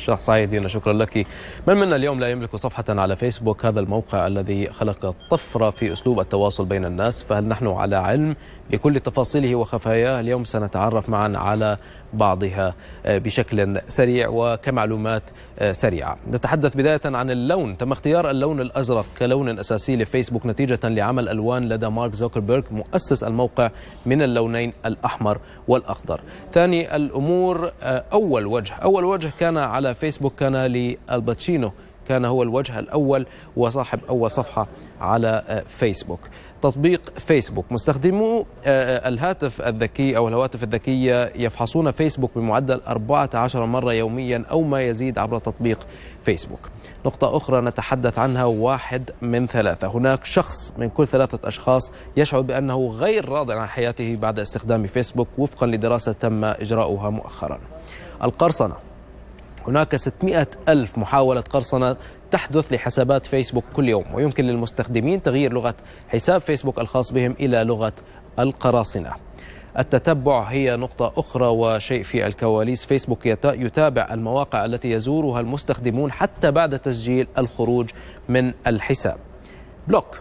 شاه سعيدي شكرا لك من منا اليوم لا يملك صفحة على فيسبوك هذا الموقع الذي خلق طفرة في أسلوب التواصل بين الناس فهل نحن على علم بكل تفاصيله وخفاياه اليوم سنتعرف معا على بعضها آه، بشكل سريع وكمعلومات آه، سريعة نتحدث بداية عن اللون تم اختيار اللون الأزرق كلون أساسي لفيسبوك نتيجة لعمل ألوان لدى مارك زوكربيرغ مؤسس الموقع من اللونين الأحمر والأخضر ثاني الأمور آه، أول وجه أول وجه كان على فيسبوك كان لالباتشينو كان هو الوجه الأول وصاحب أول صفحة على آه، فيسبوك تطبيق فيسبوك مستخدمو آه، آه، الهاتف الذكي أو الهواتف الذكية يفحصون فيسبوك بمعدل 14 مرة يوميا أو ما يزيد عبر تطبيق فيسبوك نقطة أخرى نتحدث عنها واحد من ثلاثة هناك شخص من كل ثلاثة أشخاص يشعر بأنه غير راض عن حياته بعد استخدام فيسبوك وفقا لدراسة تم إجراؤها مؤخرا القرصنة هناك 600 ألف محاولة قرصنة تحدث لحسابات فيسبوك كل يوم ويمكن للمستخدمين تغيير لغة حساب فيسبوك الخاص بهم إلى لغة القراصنة التتبع هي نقطة أخرى وشيء في الكواليس فيسبوك يتابع المواقع التي يزورها المستخدمون حتى بعد تسجيل الخروج من الحساب بلوك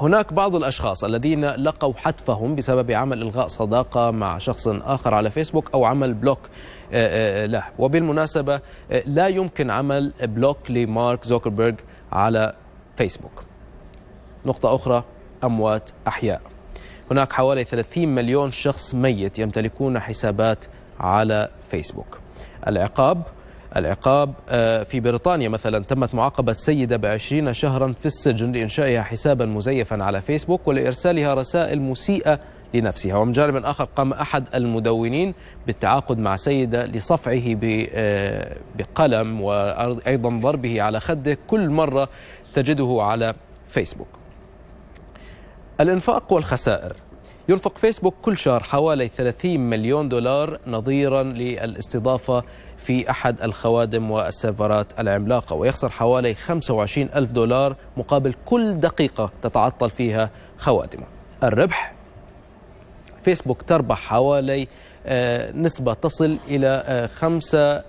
هناك بعض الأشخاص الذين لقوا حتفهم بسبب عمل إلغاء صداقة مع شخص آخر على فيسبوك أو عمل بلوك آه، آه، آه، له وبالمناسبة لا يمكن عمل بلوك لمارك زوكربيرج على فيسبوك نقطة أخرى أموات أحياء هناك حوالي 30 مليون شخص ميت يمتلكون حسابات على فيسبوك العقاب العقاب آه، في بريطانيا مثلا تمت معاقبة سيدة بعشرين شهرا في السجن لإنشائها حسابا مزيفا على فيسبوك ولإرسالها رسائل مسيئة لنفسها ومن جانب آخر قام أحد المدونين بالتعاقد مع سيدة لصفعه آه، بقلم وأيضا ضربه على خده كل مرة تجده على فيسبوك الإنفاق والخسائر ينفق فيسبوك كل شهر حوالي 30 مليون دولار نظيرا للاستضافة في أحد الخوادم والسيرفرات العملاقة ويخسر حوالي 25 ألف دولار مقابل كل دقيقة تتعطل فيها خوادمه الربح فيسبوك تربح حوالي آه، نسبة تصل إلى 5.85 آه،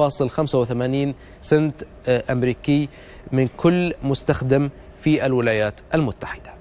آه، سنت أمريكي من كل مستخدم في الولايات المتحدة